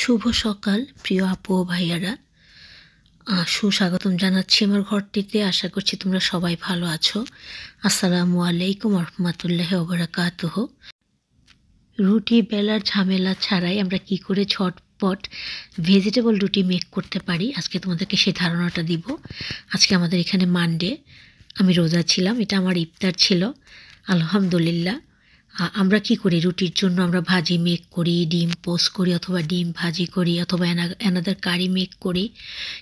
শুভ সকাল প্রিয় আপু ও ভাইয়ারা সুস্বাগতম জানাচ্ছি আমার ঘরটিতে আশা করছি তোমরা সবাই ভালো আছো আসসালামু আলাইকুম রহমতুল্লাহ ওবরাকাতহ রুটি বেলার ঝামেলা ছাড়াই আমরা কি করে ছটপট ভেজিটেবল রুটি মেক করতে পারি আজকে তোমাদেরকে সেই ধারণাটা দিব আজকে আমাদের এখানে মানডে আমি রোজা ছিলাম এটা আমার ইফতার ছিল আলহামদুলিল্লাহ আমরা কি করি রুটির জন্য আমরা ভাজি মেক করি ডিম পোস্ট করি অথবা ডিম ভাজি করি অথবা অ্যানাদার কারি মেক করি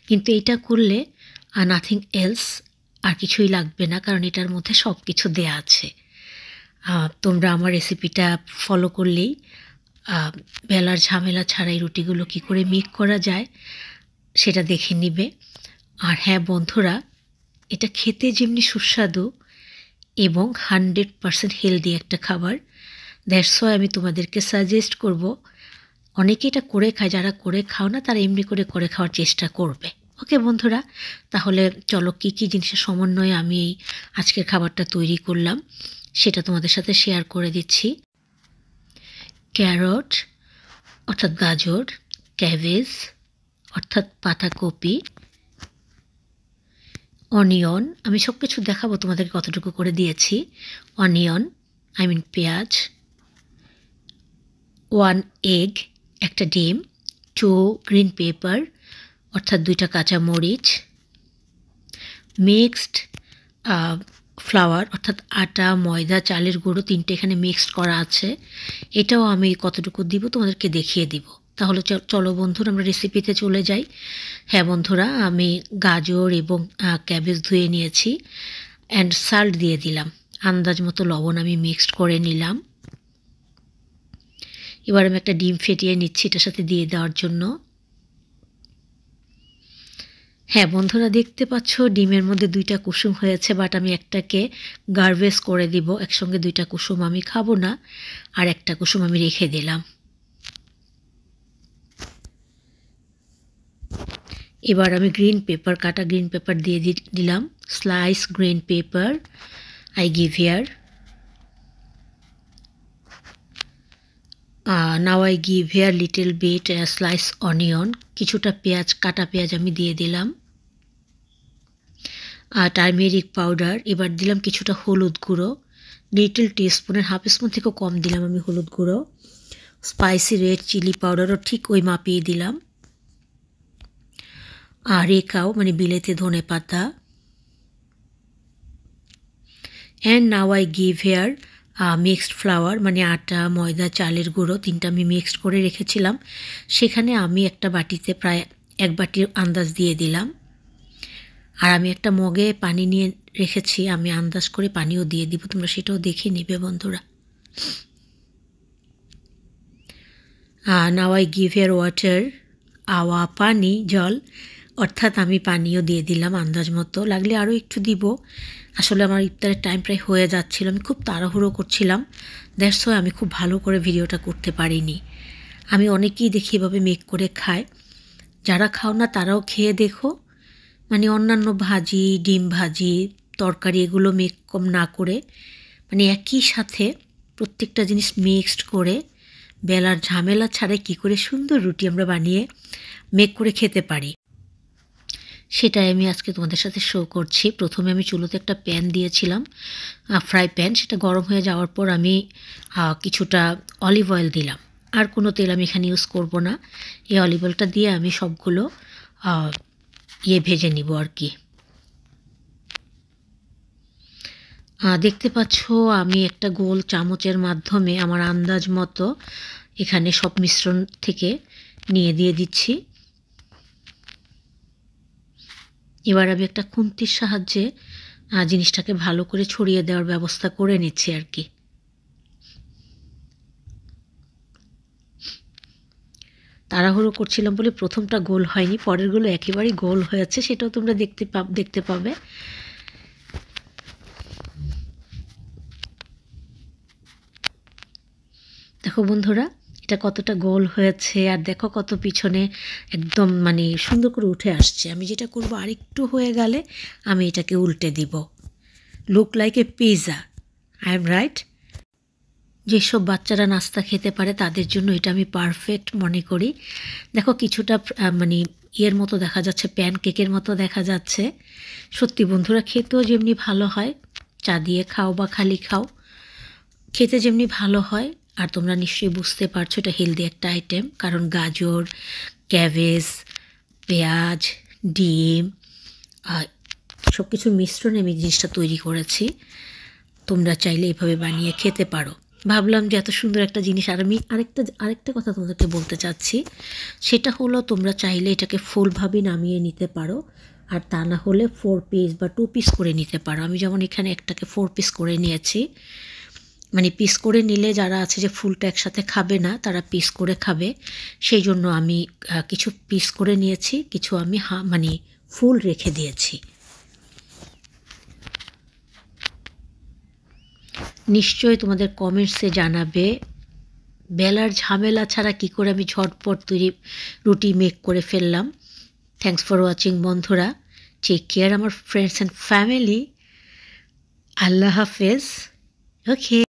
কিন্তু এটা করলে নাথিং এলস আর কিছুই লাগবে না কারণ এটার মধ্যে সব কিছু দেয়া আছে তোমরা আমার রেসিপিটা ফলো করলেই বেলার ঝামেলা ছাড়াই রুটিগুলো কি করে মেক করা যায় সেটা দেখে নিবে আর হ্যাঁ বন্ধুরা এটা খেতে যেমনি সুস্বাদু এবং হানড্রেড পারসেন্ট হেলদি একটা খাবার দ্যাটস ওয়াই আমি তোমাদেরকে সাজেস্ট করব অনেকে এটা করে খায় যারা করে খাও না তারা এমনি করে করে খাওয়ার চেষ্টা করবে ওকে বন্ধুরা তাহলে চলো কী কী জিনিসের সমন্বয়ে আমি এই আজকের খাবারটা তৈরি করলাম সেটা তোমাদের সাথে শেয়ার করে দিচ্ছি ক্যারট অর্থাৎ গাজর ক্যাবেজ অর্থাৎ পাতাকপি অনিয়ন আমি সব কিছু দেখাবো তোমাদেরকে কতটুকু করে দিয়েছি অনিয়ন আই মিন পেঁয়াজ ওয়ান এগ একটা ডিম টু গ্রিন পেপার অর্থাৎ দুইটা কাঁচা মরিচ মিক্সড ফ্লাওয়ার অর্থাৎ আটা ময়দা চালের গুঁড়ো তিনটে এখানে মিক্সড করা আছে এটাও আমি কতটুকু দিব তোমাদেরকে দেখিয়ে দিব তাহলে চলো বন্ধুরা আমরা রেসিপিতে চলে যাই হ্যাঁ বন্ধুরা আমি গাজর এবং ক্যাবেজ ধুয়ে নিয়েছি অ্যান্ড সাল্ট দিয়ে দিলাম আন্দাজ মতো লবণ আমি মিক্সড করে নিলাম এবার আমি একটা ডিম ফেটিয়ে নিচ্ছি এটার সাথে দিয়ে দেওয়ার জন্য হ্যাঁ বন্ধুরা দেখতে পাচ্ছ ডিমের মধ্যে দুইটা কুসুম হয়েছে বাট আমি একটাকে গার্বেজ করে দিব একসঙ্গে দুইটা কুসুম আমি খাবো না আর একটা কুসুম আমি রেখে দিলাম এবার আমি গ্রিন পেপার কাটা গ্রিন পেপার দিয়ে দিলাম slice green pepper I give here now I give here little bit slice onion কিছুটা পেঁয়াজ কাটা পেঁয়াজ আমি দিয়ে দিলাম আর টার্মেরিক পাউডার এবার দিলাম কিছুটা হলুদ গুঁড়ো লিটল টিস্পুনের হাফ স্পুন থেকেও কম দিলাম আমি হলুদ গুঁড়ো স্পাইসি রেড চিলি পাউডারও ঠিক ওই মাপিয়ে দিলাম আরেকাও মানে বিলেতে ধনে পাতা and now I give here mixed flour মানে আটা ময়দা চালের গুঁড়ো তিনটা আমি মিক্সড করে রেখেছিলাম সেখানে আমি একটা বাটিতে প্রায় এক বাটির আন্দাজ দিয়ে দিলাম আর আমি একটা মগে পানি নিয়ে রেখেছি আমি আন্দাজ করে পানিও দিয়ে দিব তোমরা সেটাও দেখে নেবে বন্ধুরা now I give here water আওয়া পানি জল অর্থাৎ আমি পানীয় দিয়ে দিলাম আন্দাজ মতো লাগলে আরও একটু দিব আসলে আমার ইফতারের টাইম প্রায় হয়ে যাচ্ছিল আমি খুব তাড়াহুড়ো করছিলাম দ্যাটস ওয়াই আমি খুব ভালো করে ভিডিওটা করতে পারিনি আমি অনেকেই দেখি এভাবে মেক করে খায় যারা খাও না তারাও খেয়ে দেখো মানে অন্যান্য ভাজি ডিম ভাজি তরকারি এগুলো মেক কম না করে মানে একই সাথে প্রত্যেকটা জিনিস মিক্সড করে বেলার ঝামেলা ছাড়াই কী করে সুন্দর রুটি আমরা বানিয়ে মেক করে খেতে পারি সেটাই আমি আজকে তোমাদের সাথে শো করছি প্রথমে আমি চুলোতে একটা প্যান দিয়েছিলাম ফ্রাই প্যান সেটা গরম হয়ে যাওয়ার পর আমি কিছুটা অলিভ অয়েল দিলাম আর কোনো তেল আমি এখানে ইউজ করব না এই অলিভ অয়েলটা দিয়ে আমি সবগুলো ইয়ে ভেজে নিব আর কি দেখতে পাচ্ছ আমি একটা গোল চামচের মাধ্যমে আমার আন্দাজ মতো এখানে সব মিশ্রণ থেকে নিয়ে দিয়ে দিচ্ছি এবার আমি একটা খুন্তির সাহায্যে জিনিসটাকে ভালো করে ছড়িয়ে দেওয়ার ব্যবস্থা করে নিচ্ছি আর কি তাড়াহুড়ো করছিলাম বলে প্রথমটা গোল হয়নি পরেরগুলো একেবারেই গোল হয়েছে সেটাও তোমরা দেখতে দেখতে পাবে দেখো বন্ধুরা এটা কতটা গোল হয়েছে আর দেখো কত পিছনে একদম মানে সুন্দর করে উঠে আসছে আমি যেটা করব আরেকটু হয়ে গেলে আমি এটাকে উল্টে দিব look like a pizza I am right যেসব বাচ্চারা নাস্তা খেতে পারে তাদের জন্য এটা আমি পারফেক্ট মনে করি দেখো কিছুটা মানে ইয়ের মতো দেখা যাচ্ছে প্যান কেকের মতো দেখা যাচ্ছে সত্যি বন্ধুরা খেতেও যেমনি ভালো হয় চা দিয়ে খাও বা খালি খাও খেতে যেমনি ভালো হয় আর তোমরা নিশ্চয়ই বুঝতে পারছো এটা হেলদি একটা আইটেম কারণ গাজর ক্যাবেজ পেঁয়াজ ডিম সব কিছু মিশ্রণে আমি জিনিসটা তৈরি করেছি তোমরা চাইলে এভাবে বানিয়ে খেতে পারো ভাবলাম যে এত সুন্দর একটা জিনিস আর আমি আরেকটা আরেকটা কথা তোমাদেরকে বলতে চাচ্ছি সেটা হলো তোমরা চাইলে এটাকে ফুলভাবে নামিয়ে নিতে পারো আর তা না হলে ফোর পিস বা টু পিস করে নিতে পারো আমি যেমন এখানে একটাকে ফোর পিস করে নিয়েছি মানে পিস করে নিলে যারা আছে যে ফুলটা একসাথে খাবে না তারা পিস করে খাবে সেই জন্য আমি কিছু পিস করে নিয়েছি কিছু আমি হা মানে ফুল রেখে দিয়েছি নিশ্চয় তোমাদের কমেন্টসে জানাবে বেলার ঝামেলা ছাড়া কি করে আমি ঝটপট তৈরি রুটি মেক করে ফেললাম থ্যাংকস ফর ওয়াচিং বন্ধুরা টেক কেয়ার আমার ফ্রেন্ডস অ্যান্ড ফ্যামিলি আল্লাহ হাফেজ ওকে